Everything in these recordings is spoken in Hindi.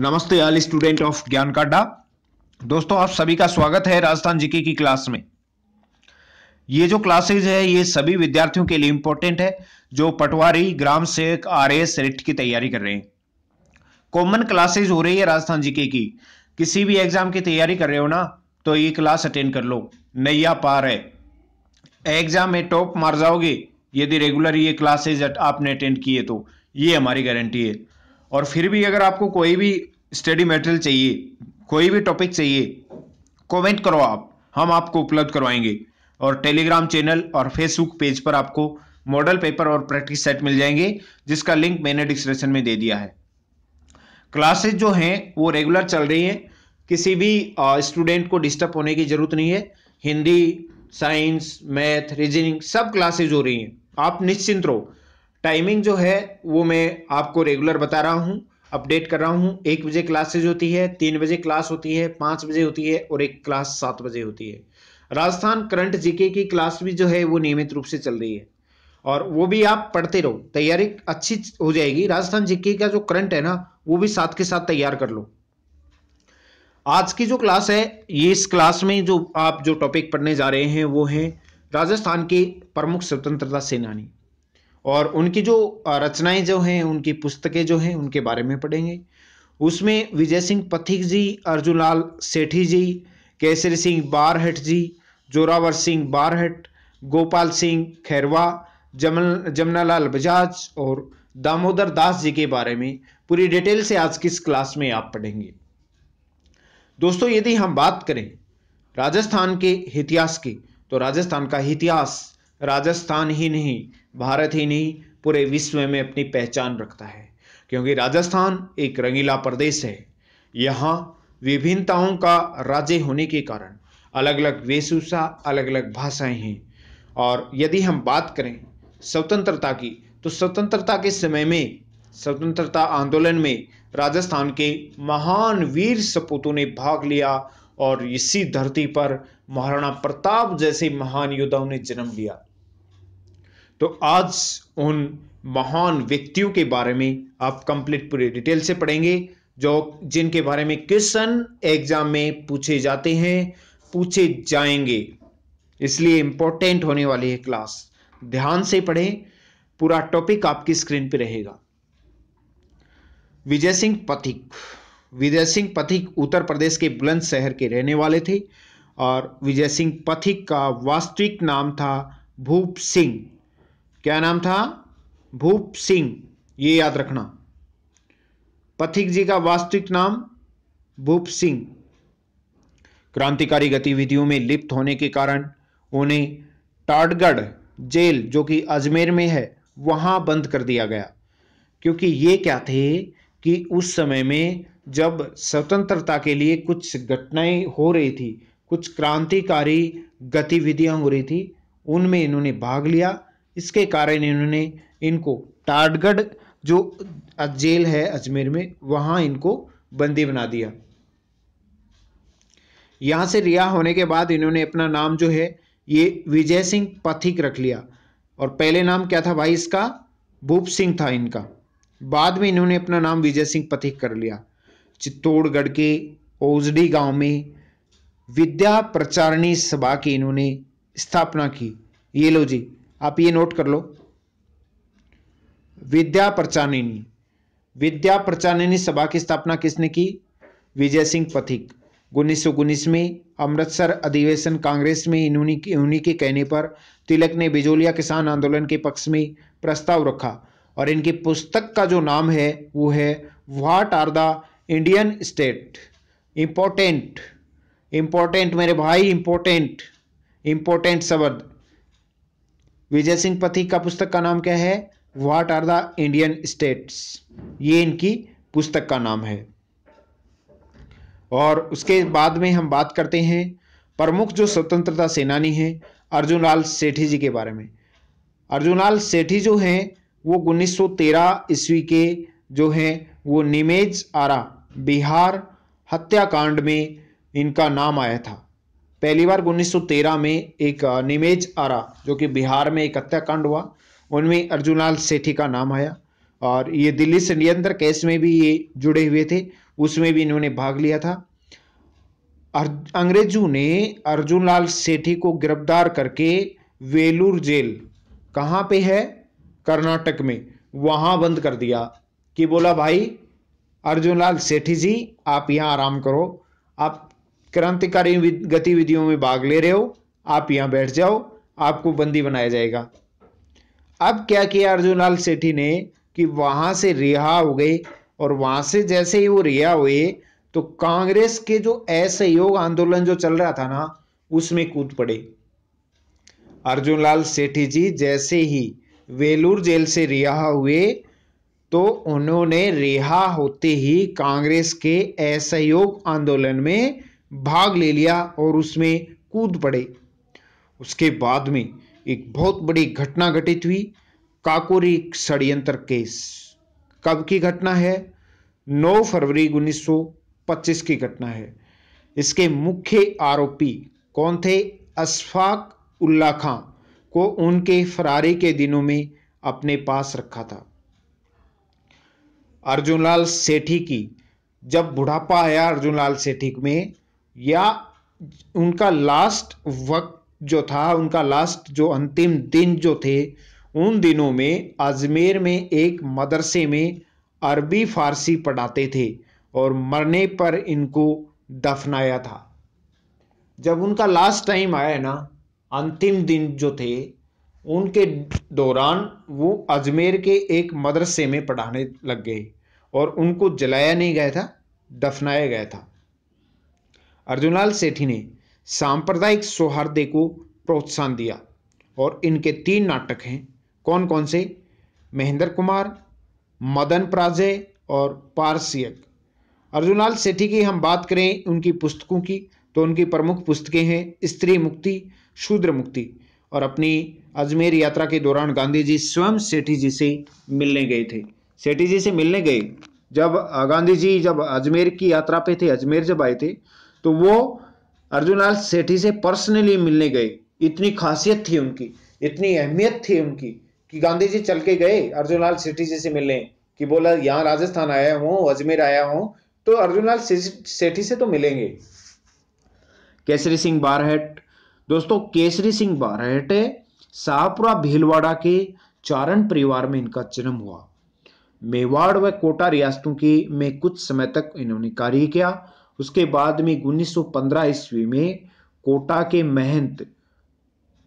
नमस्ते ऑल स्टूडेंट ऑफ ज्ञान काडा दोस्तों आप सभी का स्वागत है राजस्थान जीके की क्लास में ये जो क्लासेज है ये सभी विद्यार्थियों के लिए इंपॉर्टेंट है जो पटवारी ग्राम सेवक आर एस रिट की तैयारी कर रहे हैं कॉमन क्लासेज हो रही है राजस्थान जीके की किसी भी एग्जाम की तैयारी कर रहे हो ना तो ये क्लास अटेंड कर लो नैया पार है एग्जाम में टॉप मार जाओगे यदि रेगुलर ये क्लासेज आपने अटेंड किए तो ये हमारी गारंटी है और फिर भी अगर आपको कोई भी स्टडी मटेरियल चाहिए कोई भी टॉपिक चाहिए कमेंट करो आप हम आपको उपलब्ध करवाएंगे और टेलीग्राम चैनल और फेसबुक पेज पर आपको मॉडल पेपर और प्रैक्टिस सेट मिल जाएंगे जिसका लिंक मैंने डिस्क्रिप्शन में दे दिया है क्लासेज जो हैं वो रेगुलर चल रही हैं किसी भी स्टूडेंट को डिस्टर्ब होने की ज़रूरत नहीं है हिंदी साइंस मैथ रीजनिंग सब क्लासेज हो रही हैं आप निश्चिंत रहो टाइमिंग जो है वो मैं आपको रेगुलर बता रहा हूँ अपडेट कर रहा हूँ एक बजे क्लासेज होती है तीन बजे क्लास होती है पाँच बजे होती है और एक क्लास सात बजे होती है राजस्थान करंट जीके की क्लास भी जो है वो नियमित रूप से चल रही है और वो भी आप पढ़ते रहो तैयारी अच्छी हो जाएगी राजस्थान जीके का जो करंट है ना वो भी साथ के साथ तैयार कर लो आज की जो क्लास है ये इस क्लास में जो आप जो टॉपिक पढ़ने जा रहे हैं वो है राजस्थान के प्रमुख स्वतंत्रता सेनानी और उनकी जो रचनाएं जो हैं उनकी पुस्तकें जो हैं उनके बारे में पढ़ेंगे उसमें विजय सिंह पथिक जी अर्जुन लाल सेठी जी केसर सिंह बारहट जी जोरावर सिंह बारहट गोपाल सिंह खैरवा जमन जमनालाल बजाज और दामोदर दास जी के बारे में पूरी डिटेल से आज की इस क्लास में आप पढ़ेंगे दोस्तों यदि हम बात करें राजस्थान के इतिहास की तो राजस्थान का इतिहास राजस्थान ही नहीं भारत ही नहीं पूरे विश्व में अपनी पहचान रखता है क्योंकि राजस्थान एक रंगीला प्रदेश है यहाँ विभिन्नताओं का राज्य होने के कारण अलग अलग वेशभूषा अलग अलग भाषाएं हैं और यदि हम बात करें स्वतंत्रता की तो स्वतंत्रता के समय में स्वतंत्रता आंदोलन में राजस्थान के महान वीर सपूतों ने भाग लिया और इसी धरती पर महाराणा प्रताप जैसे महान योद्धाओं ने जन्म लिया तो आज उन महान व्यक्तियों के बारे में आप कंप्लीट पूरे डिटेल से पढ़ेंगे जो जिनके बारे में क्वेश्चन एग्जाम में पूछे जाते हैं पूछे जाएंगे इसलिए इंपॉर्टेंट होने वाली है क्लास ध्यान से पढ़ें पूरा टॉपिक आपकी स्क्रीन पर रहेगा विजय सिंह पथिक विजय सिंह पथिक उत्तर प्रदेश के बुलंद शहर के रहने वाले थे और विजय सिंह पथिक का वास्तविक नाम था भूप सिंह क्या नाम था भूप सिंह ये याद रखना पथिक जी का वास्तविक नाम भूप सिंह क्रांतिकारी गतिविधियों में लिप्त होने के कारण उन्हें टाटगढ़ जेल जो कि अजमेर में है वहां बंद कर दिया गया क्योंकि ये क्या थे कि उस समय में जब स्वतंत्रता के लिए कुछ घटनाएं हो रही थी कुछ क्रांतिकारी गतिविधियां हो रही थी उनमें इन्होंने भाग लिया इसके कारण इन्होंने इनको टाटगढ़ जो जेल है अजमेर में वहां इनको बंदी बना दिया यहां से रिहा होने के बाद इन्होंने अपना नाम जो है ये विजय सिंह पथिक रख लिया और पहले नाम क्या था भाई इसका भूप सिंह था इनका बाद में इन्होंने अपना नाम विजय सिंह पथिक कर लिया चित्तौड़गढ़ के ओजडी गांव में विद्या प्रचारणी सभा की इन्होंने स्थापना की ये लो जी आप ये नोट कर लो विद्या प्रचानिनी विद्या प्रचानिनी सभा की स्थापना किसने की विजय सिंह पथिक उन्नीस सौ उन्नीस में अमृतसर अधिवेशन कांग्रेस में इन्हीं उन्हीं के कहने पर तिलक ने बिजोलिया किसान आंदोलन के पक्ष में प्रस्ताव रखा और इनकी पुस्तक का जो नाम है वो है what are the Indian state important important मेरे भाई इम्पोर्टेंट इम्पोर्टेंट शब्द विजय सिंह पथिक का पुस्तक का नाम क्या है what are the Indian states ये इनकी पुस्तक का नाम है और उसके बाद में हम बात करते हैं प्रमुख जो स्वतंत्रता सेनानी हैं अर्जुन लाल सेठी जी के बारे में अर्जुन लाल सेठी जो हैं वो 1913 ईस्वी के जो हैं वो निमेज आरा बिहार हत्याकांड में इनका नाम आया था पहली बार 1913 में एक निमेज आरा जो कि बिहार में एक हत्याकांड हुआ उनमें अर्जुनलाल सेठी का नाम आया और ये दिल्ली षड्यंत्र केस में भी ये जुड़े हुए थे उसमें भी इन्होंने भाग लिया था अंग्रेजों ने अर्जुनलाल सेठी को गिरफ्तार करके वेलूर जेल कहाँ पे है कर्नाटक में वहाँ बंद कर दिया कि बोला भाई अर्जुनलाल सेठी जी आप यहाँ आराम करो आप क्रांतिकारी गतिविधियों में भाग ले रहे हो आप यहां बैठ जाओ आपको बंदी बनाया जाएगा अब क्या किया अर्जुन लाल सेठी ने कि वहां से रिहा हो गए और वहां से जैसे ही वो रिहा हुए तो कांग्रेस के जो असहयोग आंदोलन जो चल रहा था ना उसमें कूद पड़े अर्जुन लाल सेठी जी जैसे ही वेलूर जेल से रिहा हुए तो उन्होंने रिहा होते ही कांग्रेस के असहयोग आंदोलन में भाग ले लिया और उसमें कूद पड़े उसके बाद में एक बहुत बड़ी घटना घटित हुई काकोरी षडयंत्र केस कब की घटना है 9 फरवरी 1925 की घटना है इसके मुख्य आरोपी कौन थे अशफाक उल्ला खां को उनके फरारी के दिनों में अपने पास रखा था अर्जुनलाल सेठी की जब बुढ़ापा आया अर्जुनलाल सेठी में या उनका लास्ट वक्त जो था उनका लास्ट जो अंतिम दिन जो थे उन दिनों में अजमेर में एक मदरसे में अरबी फारसी पढ़ाते थे और मरने पर इनको दफनाया था जब उनका लास्ट टाइम आया ना अंतिम दिन जो थे उनके दौरान वो अजमेर के एक मदरसे में पढ़ाने लग गए और उनको जलाया नहीं गया था दफनाया गया था अर्जुनलाल सेठी ने सांप्रदायिक सौहार्द को प्रोत्साहन दिया और इनके तीन नाटक हैं कौन कौन से महेंद्र कुमार मदन प्राजय और पारसियक अर्जुनलाल सेठी की हम बात करें उनकी पुस्तकों की तो उनकी प्रमुख पुस्तकें हैं स्त्री मुक्ति शूद्र मुक्ति और अपनी अजमेर यात्रा के दौरान गांधी जी स्वयं सेठी जी से मिलने गए थे सेठी जी से मिलने गए जब गांधी जी जब अजमेर की यात्रा पे थे अजमेर जब आए थे तो वो अर्जुनलाल सेठी से पर्सनली मिलने गए इतनी खासियत थी उनकी इतनी अहमियत थी उनकी कि गांधी जी चल के गए अर्जुनलाल सेठी जी से मिलने कि बोला यहाँ राजस्थान आया हूँ अजमेर आया हूँ तो अर्जुनलाल सेठी से तो मिलेंगे केसरी सिंह बारहट दोस्तों केसरी सिंह बारहट शाहपुरा भीलवाड़ा के चारण परिवार में इनका जन्म हुआ मेवाड़ व कोटा रियासतों की में कुछ समय तक इन्होंने कार्य किया उसके बाद में 1915 ईस्वी में कोटा के महंत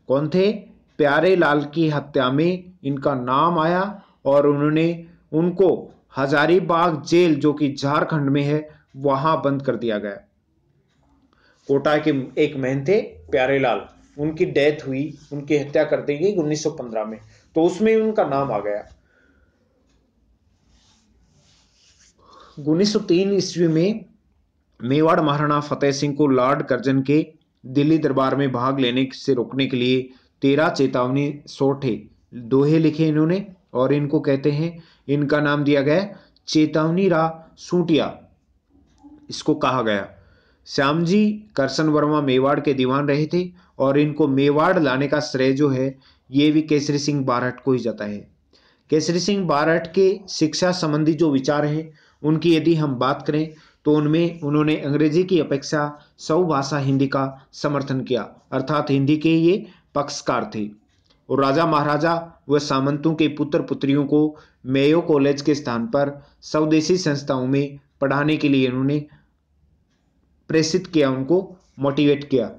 कौन थे प्यारे लाल की हत्या में इनका नाम आया और उन्होंने उनको हजारीबाग जेल जो कि झारखंड में है वहां बंद कर दिया गया कोटा के एक महंत थे प्यारे लाल उनकी डेथ हुई उनकी हत्या कर दी गई 1915 में तो उसमें उनका नाम आ गया 1903 ईस्वी में मेवाड़ महाराणा फतेह सिंह को लॉर्ड कर्जन के दिल्ली दरबार में भाग लेने से रोकने के लिए तेरह चेतावनी सोठे दोहे लिखे इन्होंने और इनको कहते हैं इनका नाम दिया गया चेतावनी रा सूटिया इसको कहा गया श्याम जी करसन वर्मा मेवाड़ के दीवान रहे थे और इनको मेवाड़ लाने का श्रेय जो है ये भी केसरी सिंह बारहट को ही जाता है केसरी सिंह बारहट के शिक्षा संबंधी जो विचार हैं उनकी यदि हम बात करें तो उनमें उन्होंने अंग्रेजी की अपेक्षा सौ भाषा हिंदी का समर्थन किया अर्थात हिंदी के ये पक्षकार थे और राजा महाराजा व सामंतों के पुत्र पुत्रियों को मेयो कॉलेज के स्थान पर स्वदेशी संस्थाओं में पढ़ाने के लिए इन्होंने प्रेषित किया उनको मोटिवेट किया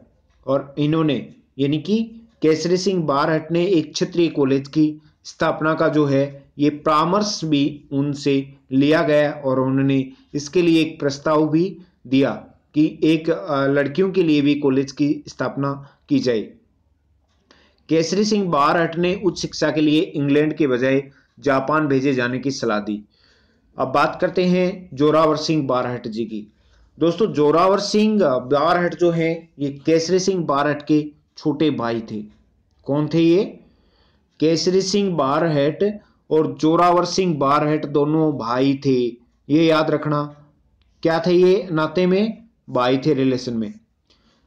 और इन्होंने यानी कि केसरी सिंह बारहट ने एक क्षेत्रीय कॉलेज की स्थापना का जो है ये परामर्श भी उनसे लिया गया और उन्होंने इसके लिए एक प्रस्ताव भी दिया कि एक लड़कियों के लिए भी कॉलेज की स्थापना की जाए केसरी सिंह बारहट ने उच्च शिक्षा के लिए इंग्लैंड के बजाय जापान भेजे जाने की सलाह दी अब बात करते हैं जोरावर सिंह बारहट जी की दोस्तों जोरावर सिंह बारहट जो हैं ये केसरी सिंह बारहट के छोटे भाई थे कौन थे ये केसरी सिंह बारहट और जोरावर सिंह बारहट दोनों भाई थे ये याद रखना क्या थे ये नाते में भाई थे रिलेशन में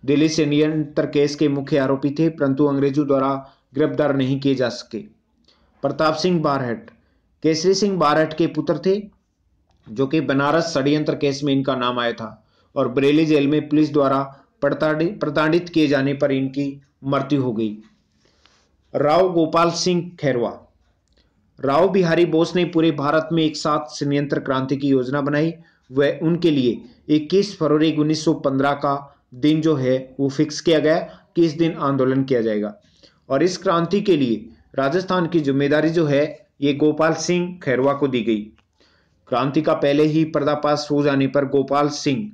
दिल्ली से नियंत्र केस के मुख्य आरोपी थे परंतु अंग्रेजों द्वारा गिरफ्तार नहीं किए जा सके प्रताप सिंह बारहट केसरी सिंह बारहट के पुत्र थे जो कि बनारस षडयंत्र केस में इनका नाम आया था और बरेली जेल में पुलिस द्वारा प्रताड़ित किए जाने पर इनकी मृत्यु हो गई राव गोपाल सिंह खैरवा राव बिहारी बोस ने पूरे भारत में एक साथ संयंत्र क्रांति की योजना बनाई वह उनके लिए 21 फरवरी 1915 का दिन जो है वो फिक्स किया गया कि इस दिन आंदोलन किया जाएगा और इस क्रांति के लिए राजस्थान की जिम्मेदारी जो है ये गोपाल सिंह खैरवा को दी गई क्रांति का पहले ही पर्दापाश हो जाने पर गोपाल सिंह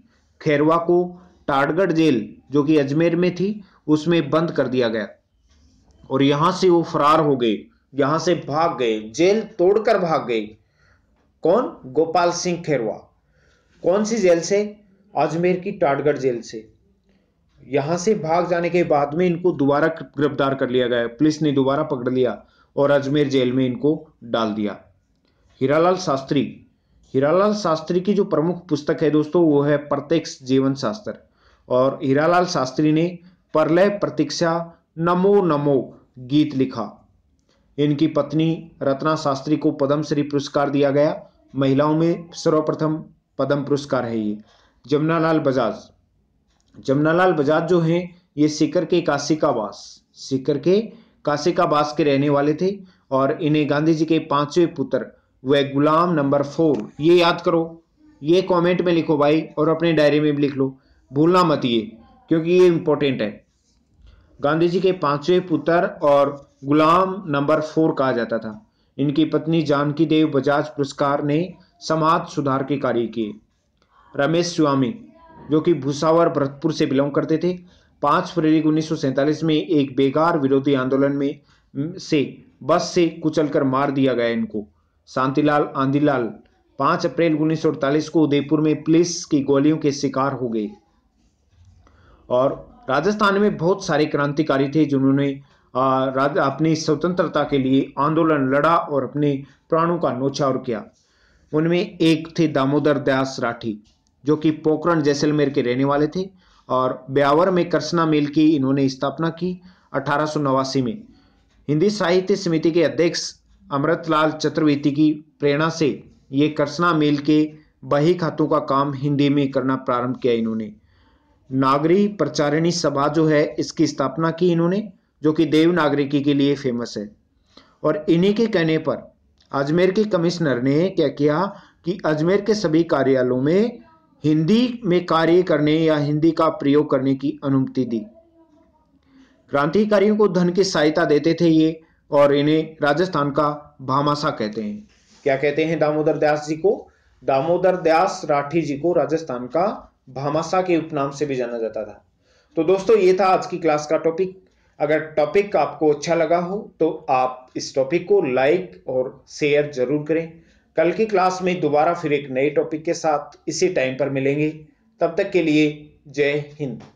खैरवा को टाटगढ़ जेल जो कि अजमेर में थी उसमें बंद कर दिया गया और यहां से वो फरार हो गए यहां से भाग गए जेल तोड़कर भाग गए कौन गोपाल सिंह खेरवा कौन सी जेल से अजमेर की टाटगढ़ जेल से यहां से भाग जाने के बाद में इनको दोबारा गिरफ्तार कर लिया गया पुलिस ने दोबारा पकड़ लिया और अजमेर जेल में इनको डाल दिया हीरालाल शास्त्री हीरालाल शास्त्री की जो प्रमुख पुस्तक है दोस्तों वो है प्रत्यक्ष जीवन शास्त्र और हीरालाल शास्त्री ने प्रलय प्रतीक्षा नमो नमो गीत लिखा इनकी पत्नी रत्ना शास्त्री को पद्मश्री पुरस्कार दिया गया महिलाओं में सर्वप्रथम पद्म पुरस्कार है ये जमुनालाल बजाज जमुनालाल बजाज जो हैं ये सीकर के काशिकावास सीकर के काशिकावास के रहने वाले थे और इन्हें गांधी जी के पांचवें पुत्र वे गुलाम नंबर फोर ये याद करो ये कमेंट में लिखो भाई और अपने डायरी में भी लिख लो भूलना मत ये क्योंकि ये इम्पोर्टेंट है गांधी जी के पांचवें पुत्र और गुलाम नंबर फोर कहा जाता था इनकी पत्नी जानकी देव बजाज पुरस्कार ने समाज सुधार के कार्य किए रमेश स्वामी जो कि भूसावर भरतपुर से बिलोंग करते थे पाँच फरवरी उन्नीस में एक बेकार विरोधी आंदोलन में से बस से कुचलकर मार दिया गया इनको शांतिलाल आंधीलाल पांच अप्रैल उन्नीस को उदयपुर में पुलिस की गोलियों के शिकार हो गए और राजस्थान में बहुत सारे क्रांतिकारी थे जिन्होंने अपनी स्वतंत्रता के लिए आंदोलन लड़ा और अपने प्राणों का नोछावर किया उनमें एक थे दामोदर दास राठी जो कि पोकरण जैसलमेर के रहने वाले थे और ब्यावर में करसना मेल की इन्होंने स्थापना की अठारह में हिंदी साहित्य समिति के अध्यक्ष अमृतलाल चतुर्वेदी की प्रेरणा से ये करसना मेल के बही खातों का काम हिंदी में करना प्रारंभ किया इन्होंने नागरी प्रचारिणी सभा जो है इसकी स्थापना की इन्होंने जो कि देवनागरिकी के लिए फेमस है और इन्हीं के कहने पर अजमेर के कमिश्नर ने क्या किया कि अजमेर के सभी कार्यालयों में हिंदी में कार्य करने या हिंदी का प्रयोग करने की अनुमति दी क्रांतिकारियों को धन की सहायता देते थे ये और इन्हें राजस्थान का भामासा कहते हैं क्या कहते हैं दामोदर दास जी को दामोदर दास राठी जी को राजस्थान का भामासा के उपनाम से भी जाना जाता था तो दोस्तों ये था आज की क्लास का टॉपिक अगर टॉपिक आपको अच्छा लगा हो तो आप इस टॉपिक को लाइक और शेयर ज़रूर करें कल की क्लास में दोबारा फिर एक नए टॉपिक के साथ इसी टाइम पर मिलेंगे तब तक के लिए जय हिंद